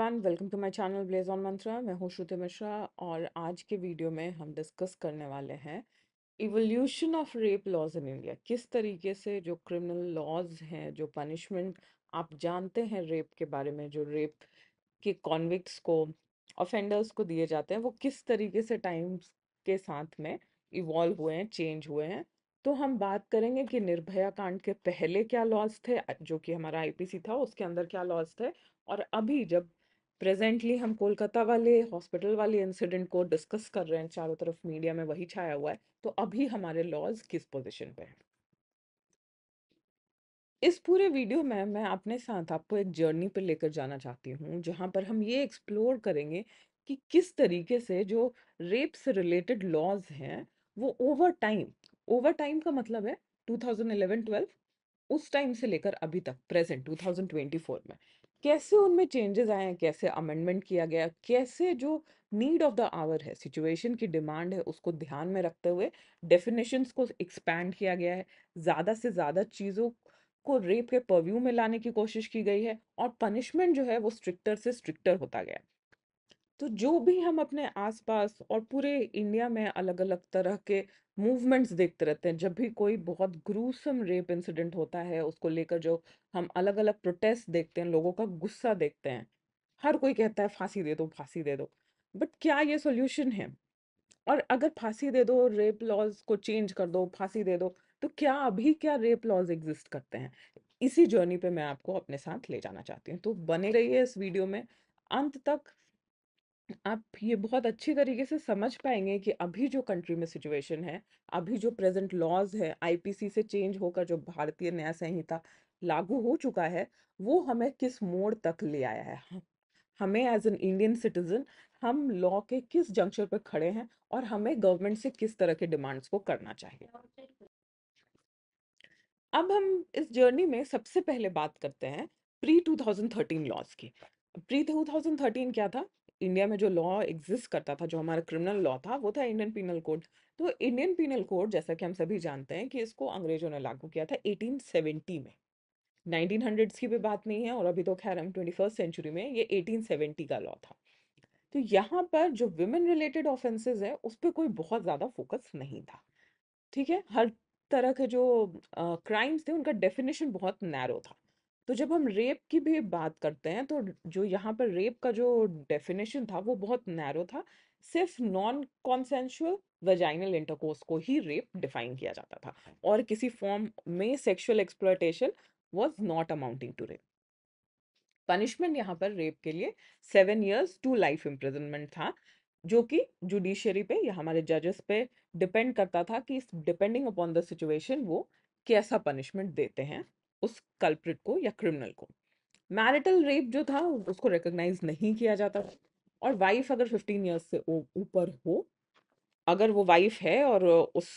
Everyone welcome to my channel blaze on Mantra मैं हूं श्रुति मिश्रा और आज के वीडियो में हम डिस्कस करने वाले हैं evolution of rape laws in India किस तरीके से जो क्रिमिनल लॉज हैं जो पनिशमेंट आप जानते हैं रेप के बारे में जो रेप के कॉन्विक्ट को ऑफेंडर्स को दिए जाते हैं वो किस तरीके से टाइम के साथ में इवॉल्व हुए हैं चेंज हुए हैं तो हम बात करेंगे कि निर्भया कांड के पहले क्या लॉज थे जो कि हमारा आईपीसी था उसके अंदर क्या लॉज थे और अभी जब प्रेजेंटली हम कोलकाता वाले हॉस्पिटल वाले इंसिडेंट को डिस्कस कर रहे हैं चारों तरफ मीडिया में वही छाया हुआ है तो अभी हमारे लॉज किस पोजीशन पे हैं इस पूरे वीडियो में मैं अपने साथ आपको एक जर्नी पर लेकर जाना चाहती हूँ जहाँ पर हम ये एक्सप्लोर करेंगे कि किस तरीके से जो रेप से रिलेटेड लॉज हैं वो ओवर टाइम ओवर टाइम का मतलब है 2011-12 उस टाइम से लेकर अभी तक प्रेजेंट 2024 में कैसे उनमें चेंजेस आए हैं कैसे अमेंडमेंट किया गया कैसे जो नीड ऑफ द आवर है सिचुएशन की डिमांड है उसको ध्यान में रखते हुए डेफिनेशंस को एक्सपैंड किया गया है ज़्यादा से ज़्यादा चीज़ों को रेप के परव्यू में लाने की कोशिश की गई है और पनिशमेंट जो है वो स्ट्रिक्टर से स्ट्रिक्टर होता गया है तो जो भी हम अपने आसपास और पूरे इंडिया में अलग अलग तरह के मूवमेंट्स देखते रहते हैं जब भी कोई बहुत ग्रूसम रेप इंसिडेंट होता है उसको लेकर जो हम अलग अलग प्रोटेस्ट देखते हैं लोगों का गुस्सा देखते हैं हर कोई कहता है फांसी दे दो फांसी दे दो बट क्या ये सोल्यूशन है और अगर फांसी दे दो रेप लॉज को चेंज कर दो फांसी दे दो तो क्या अभी क्या रेप लॉज एग्जिस्ट करते हैं इसी जर्नी पे मैं आपको अपने साथ ले जाना चाहती हूँ तो बने रहिए इस वीडियो में अंत तक आप ये बहुत अच्छी तरीके से समझ पाएंगे कि अभी जो कंट्री में सिचुएशन है, अभी जो प्रेज़ेंट लॉज़ है आईपीसी से चेंज होकर जो भारतीय न्याय संहिता लागू हो चुका है, वो हमें किस मोड़ तक ले आया है। हमें एज़ एन इंडियन सिटीजन हम लॉ के किस जंक्शन पर खड़े हैं और हमें गवर्नमेंट से किस तरह के डिमांड्स को करना चाहिए। अब हम इस जर्नी में सबसे पहले बात करते हैं प्री 2013 लॉज़ की। प्री 2013 क्या था? इंडिया में जो लॉ एग्जिस्ट करता था जो हमारा क्रिमिनल लॉ था वो था इंडियन पिनल कोड तो इंडियन पिनल कोड जैसा कि हम सभी जानते हैं कि इसको अंग्रेजों ने लागू किया था 1870 में 1900s की भी बात नहीं है और अभी तो खैर हम ट्वेंटी फर्स्ट सेंचुरी में ये 1870 का लॉ था तो यहाँ पर जो विमेन रिलेटेड ऑफेंसेज है उस पर कोई बहुत ज़्यादा फोकस नहीं था ठीक है हर तरह के जो क्राइम्स थे उनका डेफिनेशन बहुत नैरो था तो जब हम रेप की भी बात करते हैं तो जो यहाँ पर रेप का जो डेफिनेशन था वो बहुत नैरो था सिर्फ नॉन कॉन्सेंशुअल वजाइनल इंटरकोर्स को ही रेप डिफाइन किया जाता था हाँ। और किसी फॉर्म में sexual exploitation was not amounting to rape punishment यहाँ पर रेप के लिए seven years to life imprisonment था जो कि जुडिशरी पे या हमारे जजेस पे डिपेंड करता था कि डिपेंडिंग अपॉन द सिचुएशन वो कैसा पनिशमेंट देते हैं उस कल्प्रिट को या क्रिमिनल को मैरिटल रेप जो था उसको रिकग्नाइज नहीं किया जाता और वाइफ अगर फिफ्टीन ईयर्स से ऊपर हो अगर वो वाइफ है और उस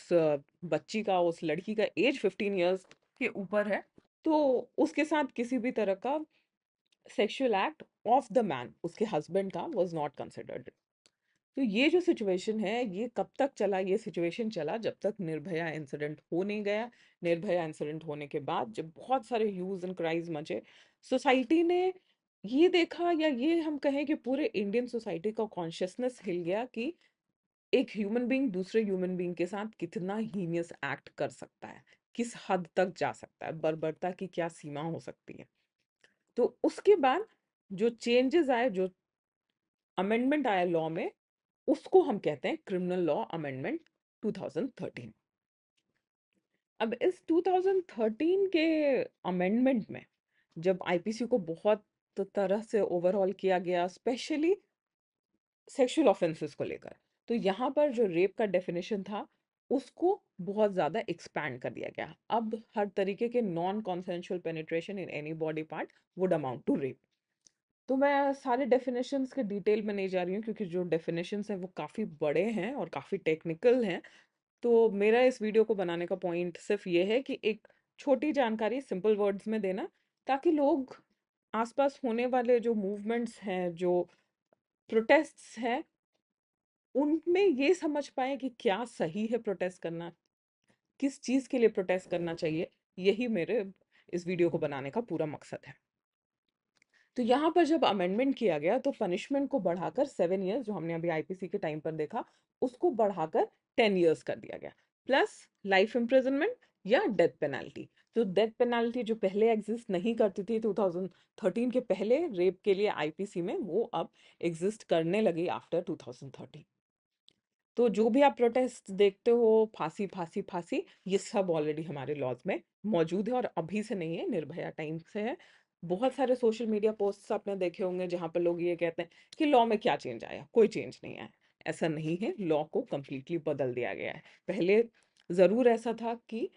बच्ची का उस लड़की का एज फिफ्टीन ईयर्स के ऊपर है तो उसके साथ किसी भी तरह का sexual act of the man उसके हस्बैंड का वॉज नॉट कंसिडर्ड तो ये जो सिचुएशन है ये कब तक चला ये सिचुएशन चला जब तक निर्भया इंसिडेंट हो नहीं गया निर्भया इंसिडेंट होने के बाद जब बहुत सारे ह्यूज एंड क्राइज मचे सोसाइटी ने ये देखा या ये हम कहें कि पूरे इंडियन सोसाइटी का कॉन्शियसनेस हिल गया कि एक ह्यूमन बींग दूसरे ह्यूमन बींग के साथ कितना हीनियस एक्ट कर सकता है किस हद तक जा सकता है बर्बरता की क्या सीमा हो सकती है तो उसके बाद जो चेंजेस आए जो अमेंडमेंट आया लॉ में उसको हम कहते हैं क्रिमिनल लॉ अमेंडमेंट 2013 अब इस 2013 के अमेंडमेंट में जब आईपीसी को बहुत तरह से ओवरऑल किया गया स्पेशली सेक्सुअल ऑफेंसेस को लेकर तो यहाँ पर जो रेप का डेफिनेशन था उसको बहुत ज़्यादा एक्सपैंड कर दिया गया अब हर तरीके के non consensual penetration in any body part would amount to rape तो मैं सारे डेफिनेशंस के डिटेल में नहीं जा रही हूँ क्योंकि जो डेफिनेशंस हैं वो काफ़ी बड़े हैं और काफ़ी टेक्निकल हैं तो मेरा इस वीडियो को बनाने का पॉइंट सिर्फ ये है कि एक छोटी जानकारी सिंपल वर्ड्स में देना ताकि लोग आसपास होने वाले जो मूवमेंट्स हैं जो प्रोटेस्ट्स हैं उनमें ये समझ पाए कि क्या सही है प्रोटेस्ट करना किस चीज़ के लिए प्रोटेस्ट करना चाहिए यही मेरे इस वीडियो को बनाने का पूरा मकसद है तो यहाँ पर जब अमेंडमेंट किया गया तो पनिशमेंट को बढ़ाकर सेवन ईयर्स जो हमने अभी आईपीसी के टाइम पर देखा उसको बढ़ाकर टेन ईयर्स कर दिया गया प्लस लाइफ इम्प्रिजनमेंट या डेथ पेनल्टी तो डेथ पेनल्टी जो पहले एग्जिस्ट नहीं करती थी 2013 के पहले रेप के लिए आईपीसी में वो अब एग्जिस्ट करने लगी आफ्टर 2013 तो जो भी आप प्रोटेस्ट देखते हो फांसी फांसी फांसी ये सब ऑलरेडी हमारे लॉज में मौजूद है और अभी से नहीं है निर्भया टाइम से है बहुत सारे सोशल मीडिया पोस्ट्स आपने देखे होंगे जहाँ पर लोग ये कहते हैं कि लॉ में क्या चेंज आया कोई चेंज नहीं आया ऐसा नहीं है लॉ को कम्प्लीटली बदल दिया गया है पहले ज़रूर ऐसा था कि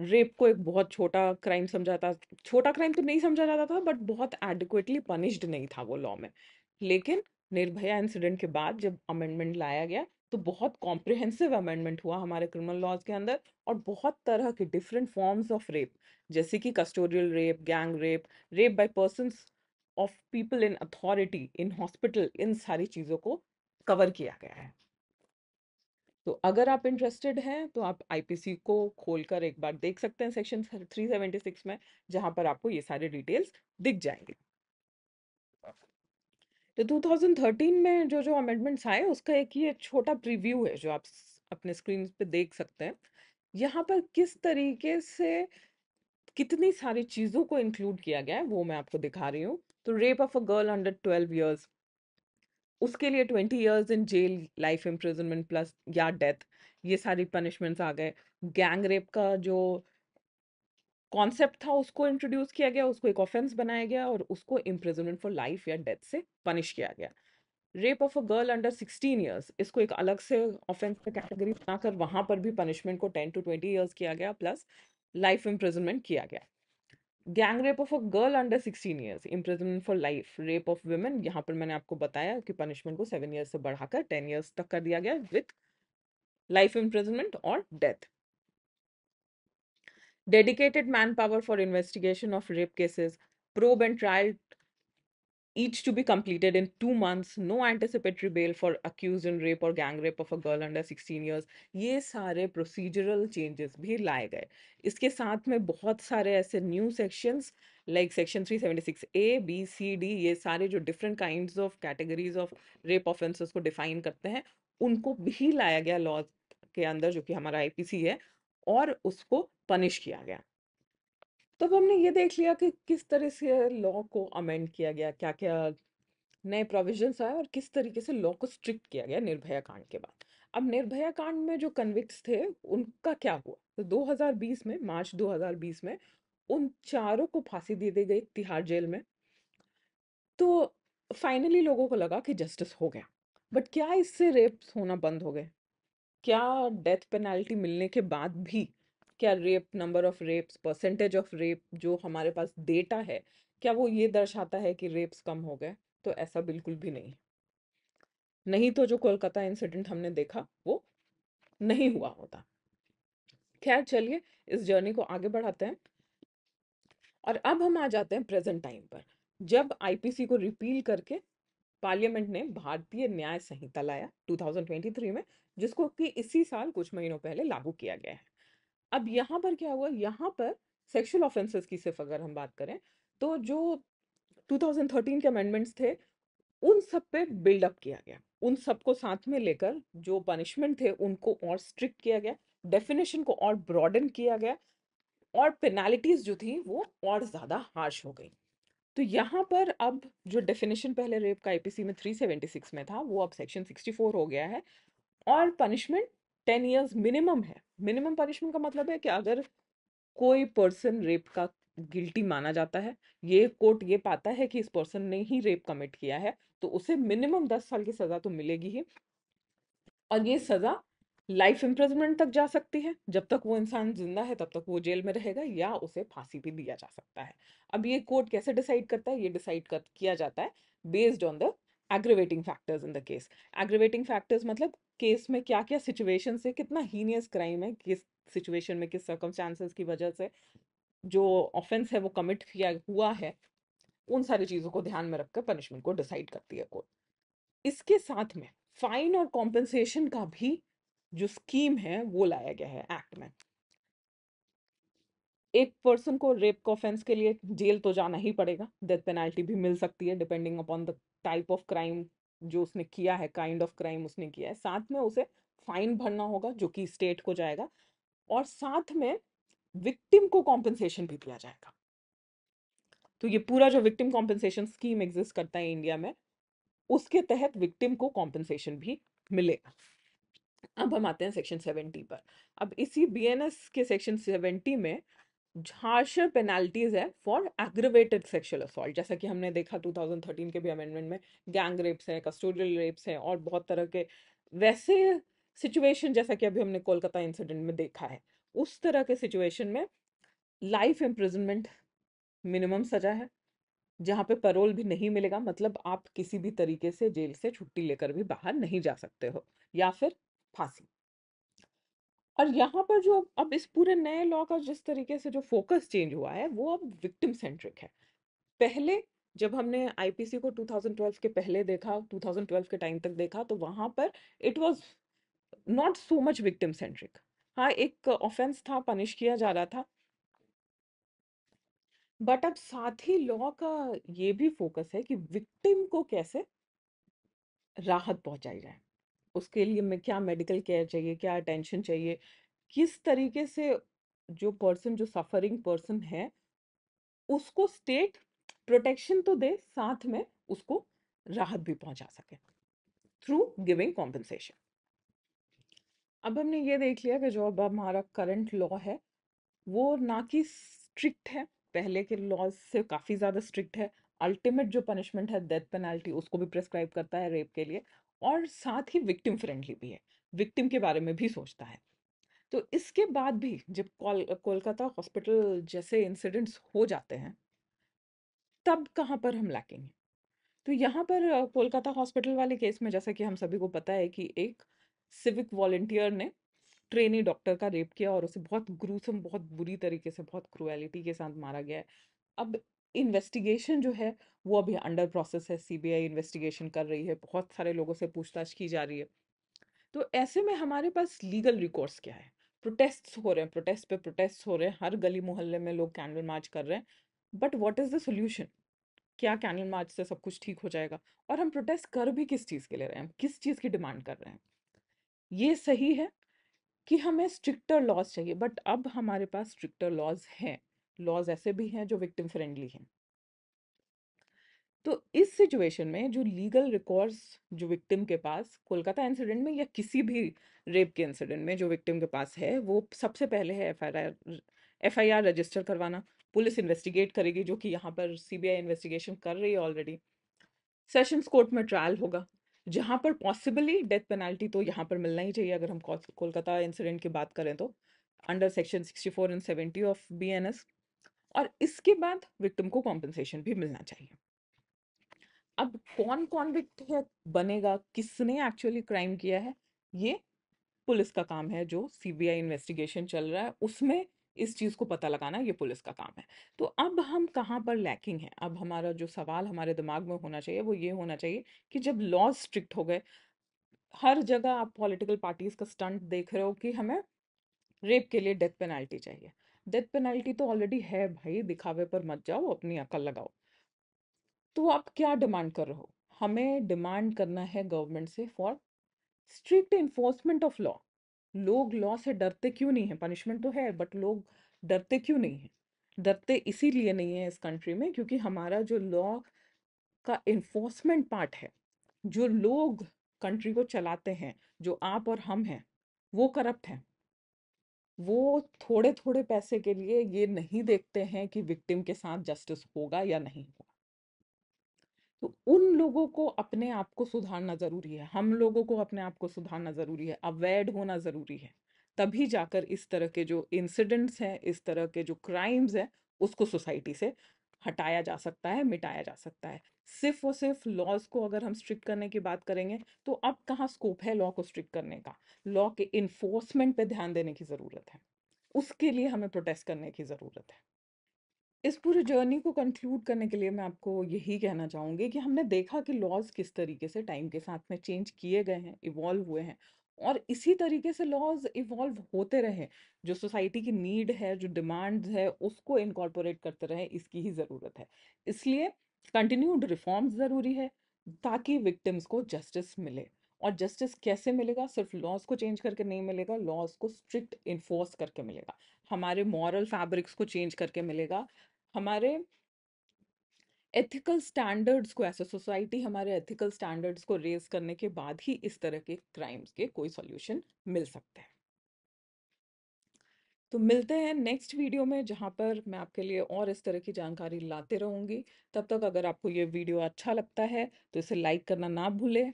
रेप को एक बहुत छोटा क्राइम समझाता छोटा क्राइम तो नहीं समझा जाता था बट बहुत एडिक्वेटली पनिश्ड नहीं था वो लॉ में लेकिन निर्भया इंसिडेंट के बाद जब अमेंडमेंट लाया गया तो बहुत कॉम्प्रिहेंसिव अमेंडमेंट हुआ हमारे क्रिमिनल लॉज के अंदर और बहुत तरह के डिफरेंट फॉर्म्स ऑफ रेप जैसे कि custodial rape gang rape rape by person of people in authority in hospital in सारी चीज़ों को कवर किया गया है तो अगर आप इंटरेस्टेड हैं तो आप आईपीसी को खोलकर एक बार देख सकते हैं सेक्शन 376 में जहां पर आपको ये सारे डिटेल्स दिख जाएंगे 2013 तो में जो जो अमेंडमेंट्स आए उसका एक ये छोटा प्रीव्यू है जो आप अपने स्क्रीन पे देख सकते हैं यहाँ पर किस तरीके से कितनी सारी चीज़ों को इंक्लूड किया गया है वो मैं आपको दिखा रही हूँ तो rape of a girl under twelve years उसके लिए twenty years in jail life imprisonment plus या डेथ ये सारी पनिशमेंट्स आ गए गैंग रेप का जो कॉन्सेप्ट था उसको इंट्रोड्यूस किया गया उसको एक ऑफेंस बनाया गया और उसको इम्प्रिजनमेंट फॉर लाइफ या डेथ से पनिश किया गया rape of a girl under sixteen years इसको एक अलग से ऑफेंस का कैटेगरी बनाकर वहाँ पर भी पनिशमेंट को टेन टू ट्वेंटी ईयर्स किया गया प्लस लाइफ इम्प्रिजनमेंट किया गया gang rape of a girl under sixteen years imprisonment for life rape of women यहाँ पर मैंने आपको बताया कि पनिशमेंट को सेवन ईयर्स से बढ़ाकर टेन ईयर्स तक कर दिया गया विथ लाइफ इम्प्रिजनमेंट और death dedicated manpower for investigation of rape cases, probe and trial each to be completed in two months, no anticipatory bail for accused in rape or gang rape of a girl under 16 years. ये सारे procedural changes भी लाए गए इसके साथ में बहुत सारे ऐसे new sections like section 376A, B, C, D ये सारे जो different kinds of categories of rape offenses को define करते हैं उनको भी लाया गया law के अंदर जो कि हमारा आईपीसी है और उसको पनिश किया गया तो अब हमने ये देख लिया कि किस तरह से लॉ को अमेंड किया गया क्या क्या नए प्रोविजंस आए और किस तरीके से लॉ को स्ट्रिक्ट किया गया निर्भया कांड के बाद अब निर्भया कांड में जो कन्विक्स थे उनका क्या हुआ तो 2020 में मार्च 2020 में उन चारों को फांसी दे दी गई तिहाड़ जेल में तो फाइनली लोगों को लगा कि जस्टिस हो गया बट क्या इससे रेप्स होना बंद हो गए क्या डेथ पेनल्टी मिलने के बाद भी क्या rape number of rapes percentage of rape जो हमारे पास डेटा है क्या वो ये दर्शाता है कि रेप्स कम हो गए तो ऐसा बिल्कुल भी नहीं नहीं तो जो कोलकाता इंसिडेंट हमने देखा वो नहीं हुआ होता खैर चलिए इस जर्नी को आगे बढ़ाते हैं और अब हम आ जाते हैं प्रेजेंट टाइम पर जब आईपीसी को रिपील करके पार्लियामेंट ने भारतीय न्याय संहिता लाया 2023 में जिसको कि इसी साल कुछ महीनों पहले लागू किया गया है अब यहाँ पर क्या हुआ यहाँ पर सेक्शुअल ऑफेंसेस की सिर्फ अगर हम बात करें तो जो 2013 के अमेंडमेंट्स थे उन सब पे बिल्डअप किया गया उन सबको साथ में लेकर जो पनिशमेंट थे उनको और स्ट्रिक्ट किया गया डेफिनेशन को और ब्रॉडन किया गया और पेनाल्टीज जो थी वो और ज़्यादा हार्श हो गई तो यहाँ पर अब जो डेफिनेशन पहले रेप का आईपीसी में 376 में था वो अब सेक्शन 64 हो गया है और पनिशमेंट टेन ईयर्स मिनिमम है मिनिमम पनिशमेंट का मतलब है कि अगर कोई पर्सन रेप का गिल्टी माना जाता है ये कोर्ट ये पाता है कि इस पर्सन ने ही रेप कमिट किया है तो उसे मिनिमम दस साल की सज़ा तो मिलेगी ही और ये सज़ा लाइफ इम्प्रजमेंट तक जा सकती है जब तक वो इंसान जिंदा है तब तक वो जेल में रहेगा या उसे फांसी भी दिया जा सकता है अब ये कोर्ट कैसे डिसाइड करता है ये डिसाइड कर किया जाता है based on the aggravating factors in the case aggravating factors मतलब केस में क्या क्या सिचुएशन है कितना हीनियस क्राइम है किस सिचुएशन में किस सर्कमस्टांसेस की वजह से जो ऑफेंस है वो कमिट किया हुआ है उन सारी चीज़ों को ध्यान में रखकर पनिशमेंट को डिसाइड करती है कोर्ट इसके साथ में फाइन और कॉम्पेंसेशन का भी जो स्कीम है वो लाया गया है एक्ट में एक पर्सन को रेप का ऑफेंस के लिए जेल तो जाना ही पड़ेगा डेथ पेनाल्टी भी मिल सकती है depending upon the type of crime जो उसने किया है काइंड ऑफ क्राइम उसने किया है साथ में उसे फाइन भरना होगा जो कि स्टेट को जाएगा और साथ में विक्टिम को कॉम्पेंसेशन भी दिया जाएगा तो ये पूरा जो विक्टिम कॉम्पेंसेशन स्कीम एग्जिस्ट करता है इंडिया में उसके तहत विक्टिम को कॉम्पेंसेशन भी मिलेगा अब हम आते हैं सेक्शन सेवेंटी पर अब इसी बीएनएस के सेक्शन सेवेंटी में हार्शर पेनाल्टीज है फॉर एग्रीवेटेड सेक्शुअल असॉल्ट जैसा कि हमने देखा 2013 के भी अमेंडमेंट में गैंग रेप्स हैं कस्टोडियल रेप्स हैं और बहुत तरह के वैसे सिचुएशन जैसा कि अभी हमने कोलकाता इंसिडेंट में देखा है उस तरह के सिचुएशन में लाइफ इम्प्रिजनमेंट मिनिमम सजा है जहाँ पे परोल भी नहीं मिलेगा मतलब आप किसी भी तरीके से जेल से छुट्टी लेकर भी बाहर नहीं जा सकते हो या फिर फांसी और यहाँ पर जो अब इस पूरे नए लॉ का जिस तरीके से जो फोकस चेंज हुआ है वो अब विक्टिम सेंट्रिक है पहले जब हमने आईपीसी को 2012 के पहले देखा 2012 के टाइम तक देखा तो वहाँ पर it was not so much victim centric हाँ एक ऑफेंस था पनिश किया जा रहा था बट अब साथ ही लॉ का ये भी फोकस है कि विक्टिम को कैसे राहत पहुंचाई जाए उसके लिए मैं क्या मेडिकल केयर चाहिए क्या अटेंशन चाहिए किस तरीके से जो पर्सन जो सफरिंग पर्सन है उसको स्टेट प्रोटेक्शन तो दे साथ में उसको राहत भी पहुंचा सके थ्रू गिविंग कॉम्पनसेशन अब हमने ये देख लिया कि जो अब हमारा करंट लॉ है वो ना कि स्ट्रिक्ट है पहले के लॉज से काफ़ी ज़्यादा स्ट्रिक्ट है अल्टीमेट जो पनिशमेंट है डेथ पेनल्टी उसको भी प्रिस्क्राइब करता है रेप के लिए और साथ ही विक्टिम फ्रेंडली भी है विक्टिम के बारे में भी सोचता है तो इसके बाद भी जब कोल कोलकाता हॉस्पिटल जैसे इंसिडेंट्स हो जाते हैं तब कहाँ पर हम लैकिंग तो यहाँ पर कोलकाता हॉस्पिटल वाले केस में जैसा कि हम सभी को पता है कि एक सिविक वॉलेंटियर ने ट्रेनी डॉक्टर का रेप किया और उसे बहुत ग्रूसम बहुत बुरी तरीके से बहुत क्रुएलिटी के साथ मारा गया है अब इन्वेस्टिगेशन जो है वो अभी अंडर प्रोसेस है सीबीआई इन्वेस्टिगेशन कर रही है बहुत सारे लोगों से पूछताछ की जा रही है तो ऐसे में हमारे पास लीगल रिकॉर्ड्स क्या है प्रोटेस्ट हो रहे हैं प्रोटेस्ट पे प्रोटेस्ट हो रहे हैं हर गली मोहल्ले में लोग कैंडल मार्च कर रहे हैं but what is the solution क्या कैंडल मार्च से सब कुछ ठीक हो जाएगा और हम प्रोटेस्ट कर भी किस चीज़ के ले रहे हैं किस चीज़ की डिमांड कर रहे हैं ये सही है कि हमें स्ट्रिक्टर लॉज चाहिए बट अब हमारे पास स्ट्रिक्टर लॉज हैं लॉज ऐसे भी हैं जो विक्टिम फ्रेंडली हैं तो इस सिचुएशन में जो लीगल रिकॉर्ड्स जो विक्टिम के पास कोलकाता इंसिडेंट में या किसी भी रेप के इंसिडेंट में जो विक्टिम के पास है वो सबसे पहले है एफ आई आर रजिस्टर करवाना पुलिस इन्वेस्टिगेट करेगी जो कि यहाँ पर सी बी आई इन्वेस्टिगेशन कर रही है ऑलरेडी सेशंस कोर्ट में ट्रायल होगा जहाँ पर पॉसिबली डेथ पेनल्टी तो यहाँ पर मिलना ही चाहिए अगर हम कोलकाता इंसिडेंट की बात करें तो under section sixty four and seventy of B N S और इसके बाद विक्टिम को कॉम्पनसेशन भी मिलना चाहिए अब कौन कौन है बनेगा किसने एक्चुअली क्राइम किया है ये पुलिस का काम है जो सीबीआई इन्वेस्टिगेशन चल रहा है उसमें इस चीज़ को पता लगाना ये पुलिस का काम है तो अब हम कहाँ पर लैकिंग है अब हमारा जो सवाल हमारे दिमाग में होना चाहिए वो ये होना चाहिए कि जब लॉज स्ट्रिक्ट हो गए हर जगह आप पॉलिटिकल पार्टीज़ का स्टंट देख रहे हो कि हमें रेप के लिए डेथ पेनाल्टी चाहिए डेथ पेनल्टी तो ऑलरेडी है भाई दिखावे पर मत जाओ अपनी अकल लगाओ तो आप क्या डिमांड कर रहे हो हमें डिमांड करना है गवर्नमेंट से for strict enforcement of law लोग लॉ से डरते क्यों नहीं है पनिशमेंट तो है बट लोग डरते क्यों नहीं है डरते इसीलिए नहीं है इस कंट्री में क्योंकि हमारा जो लॉ का इन्फोर्समेंट पार्ट है जो लोग कंट्री को चलाते हैं जो आप और हम हैं वो करप्ट हैं वो थोड़े थोड़े पैसे के लिए ये नहीं देखते हैं कि विक्टिम के साथ जस्टिस होगा या नहीं होगा तो उन लोगों को अपने आप को सुधारना ज़रूरी है हम लोगों को अपने आप को सुधारना ज़रूरी है अवेयर होना ज़रूरी है तभी जाकर इस तरह के जो इंसिडेंट्स हैं इस तरह के जो क्राइम्स हैं उसको सोसाइटी से हटाया जा सकता है मिटाया जा सकता है सिर्फ और सिर्फ लॉज को अगर हम स्ट्रिक्ट करने की बात करेंगे तो अब कहाँ स्कोप है लॉ को स्ट्रिक्ट करने का लॉ के इन्फोर्समेंट पे ध्यान देने की ज़रूरत है उसके लिए हमें प्रोटेस्ट करने की ज़रूरत है इस पूरी जर्नी को कंक्लूड करने के लिए मैं आपको यही कहना चाहूँगी कि हमने देखा कि लॉज किस तरीके से टाइम के साथ में चेंज किए गए हैं इवॉल्व हुए हैं और इसी तरीके से लॉज इवॉल्व होते रहे जो सोसाइटी की नीड है जो डिमांड है उसको इनकॉर्पोरेट करते रहे इसकी ही ज़रूरत है इसलिए कंटिन्यूड रिफॉर्म्स ज़रूरी है ताकि विक्टिम्स को जस्टिस मिले और जस्टिस कैसे मिलेगा सिर्फ लॉज को चेंज करके नहीं मिलेगा लॉज को स्ट्रिक्ट इन्फोर्स करके मिलेगा हमारे मॉरल फैब्रिक्स को चेंज करके मिलेगा हमारे एथिकल स्टैंडर्ड्स को ऐसा सोसाइटी हमारे एथिकल स्टैंडर्ड्स को रेज करने के बाद ही इस तरह के क्राइम्स के कोई सॉल्यूशन मिल सकते हैं तो मिलते हैं नेक्स्ट वीडियो में जहाँ पर मैं आपके लिए और इस तरह की जानकारी लाते रहूँगी तब तक अगर आपको ये वीडियो अच्छा लगता है तो इसे लाइक करना ना भूलें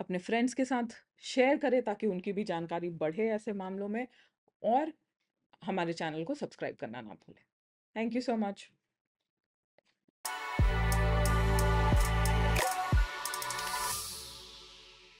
अपने फ्रेंड्स के साथ शेयर करें ताकि उनकी भी जानकारी बढ़े ऐसे मामलों में और हमारे चैनल को सब्सक्राइब करना ना भूलें थैंक यू सो मच